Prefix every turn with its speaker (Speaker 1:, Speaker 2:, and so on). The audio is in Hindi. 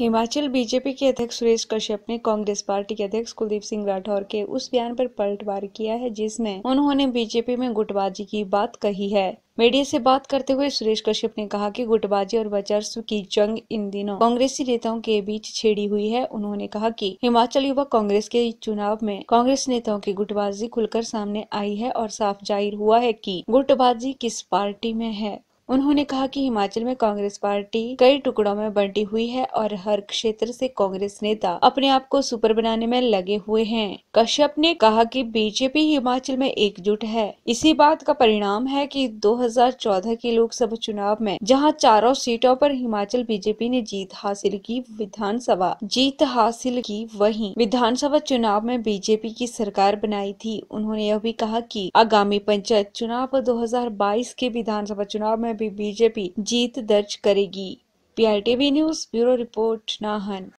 Speaker 1: हिमाचल बीजेपी के अध्यक्ष सुरेश कश्यप ने कांग्रेस पार्टी के अध्यक्ष कुलदीप सिंह राठौर के उस बयान पर पलटवार किया है जिसमें उन्होंने बीजेपी में गुटबाजी की बात कही है मीडिया से बात करते हुए सुरेश कश्यप ने कहा कि गुटबाजी और वचर्स्व की जंग इन दिनों कांग्रेसी नेताओं के बीच छेड़ी हुई है उन्होंने कहा कि हिमाचल युवा कांग्रेस के चुनाव में कांग्रेस नेताओं की गुटबाजी खुलकर सामने आई है और साफ जाहिर हुआ है कि गुटबाजी किस पार्टी में है उन्होंने कहा कि हिमाचल में कांग्रेस पार्टी कई टुकड़ों में बंटी हुई है और हर क्षेत्र से कांग्रेस नेता अपने आप को सुपर बनाने में लगे हुए हैं कश्यप ने कहा कि बीजेपी हिमाचल में एकजुट है इसी बात का परिणाम है कि 2014 के लोकसभा चुनाव में जहां चारों सीटों पर हिमाचल बीजेपी ने जीत हासिल की विधानसभा जीत हासिल की वही विधानसभा चुनाव में बीजेपी की सरकार बनाई थी उन्होंने यह भी कहा की आगामी पंचायत चुनाव दो के विधानसभा चुनाव में भी बीजेपी जीत दर्ज करेगी PRTV news bureau report Nahan